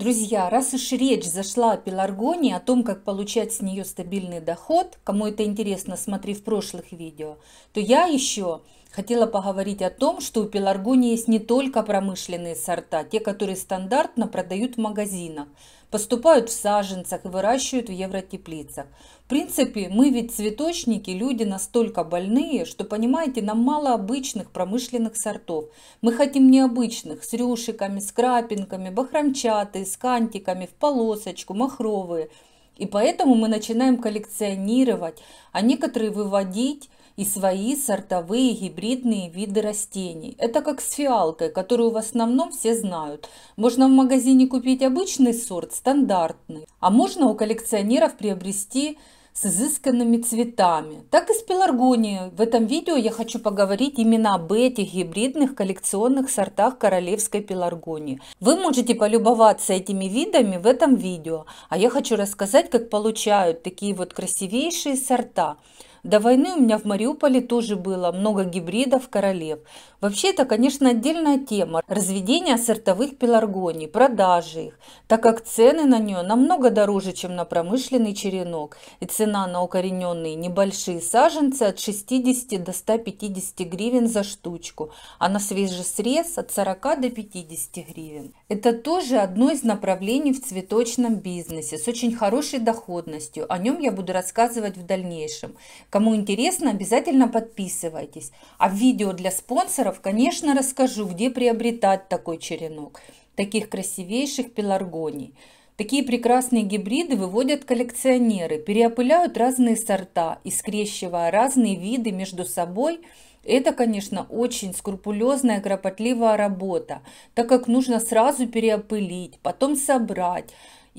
Друзья, раз уж речь зашла о пеларгонии, о том, как получать с нее стабильный доход, кому это интересно, смотри в прошлых видео, то я еще Хотела поговорить о том, что у пеларгонии есть не только промышленные сорта, те, которые стандартно продают в магазинах, поступают в саженцах и выращивают в евротеплицах. В принципе, мы ведь цветочники, люди настолько больные, что, понимаете, нам мало обычных промышленных сортов. Мы хотим необычных, с рюшиками, с крапинками, бахромчатые, с кантиками, в полосочку, махровые. И поэтому мы начинаем коллекционировать, а некоторые выводить и свои сортовые гибридные виды растений. Это как с фиалкой, которую в основном все знают. Можно в магазине купить обычный сорт, стандартный, а можно у коллекционеров приобрести с изысканными цветами. Так и с пеларгонией. В этом видео я хочу поговорить именно об этих гибридных коллекционных сортах королевской пеларгонии. Вы можете полюбоваться этими видами в этом видео, а я хочу рассказать, как получают такие вот красивейшие сорта. До войны у меня в Мариуполе тоже было много гибридов королев. Вообще это, конечно, отдельная тема – разведение сортовых пеларгоний, продажи их, так как цены на нее намного дороже, чем на промышленный черенок, и цена на укорененные небольшие саженцы от 60 до 150 гривен за штучку, а на свежий срез от 40 до 50 гривен. Это тоже одно из направлений в цветочном бизнесе с очень хорошей доходностью. О нем я буду рассказывать в дальнейшем. Кому интересно, обязательно подписывайтесь. А в видео для спонсоров, конечно, расскажу, где приобретать такой черенок, таких красивейших пеларгоний. Такие прекрасные гибриды выводят коллекционеры, переопыляют разные сорта и скрещивая разные виды между собой – это, конечно, очень скрупулезная, кропотливая работа, так как нужно сразу переопылить, потом собрать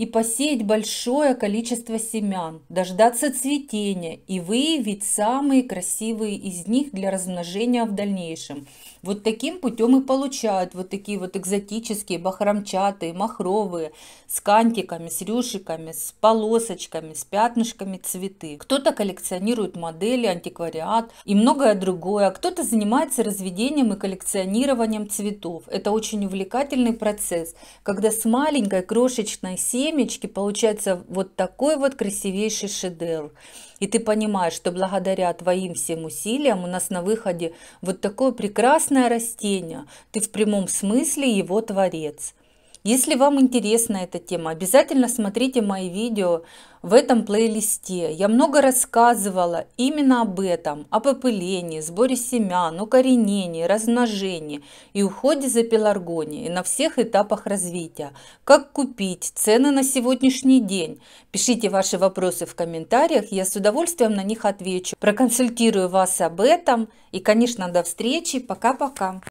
и посеять большое количество семян, дождаться цветения и выявить самые красивые из них для размножения в дальнейшем. Вот таким путем и получают вот такие вот экзотические, бахромчатые, махровые, с кантиками, с рюшиками, с полосочками, с пятнышками цветы. Кто-то коллекционирует модели, антиквариат и многое другое. А кто-то занимается разведением и коллекционированием цветов. Это очень увлекательный процесс, когда с маленькой крошечной семьей семечки получается вот такой вот красивейший шедевр. И ты понимаешь, что благодаря твоим всем усилиям у нас на выходе вот такое прекрасное растение. Ты в прямом смысле его творец. Если вам интересна эта тема, обязательно смотрите мои видео в этом плейлисте. Я много рассказывала именно об этом, о попылении, сборе семян, укоренении, размножении и уходе за пеларгонией на всех этапах развития. Как купить, цены на сегодняшний день. Пишите ваши вопросы в комментариях, я с удовольствием на них отвечу. Проконсультирую вас об этом и, конечно, до встречи. Пока-пока.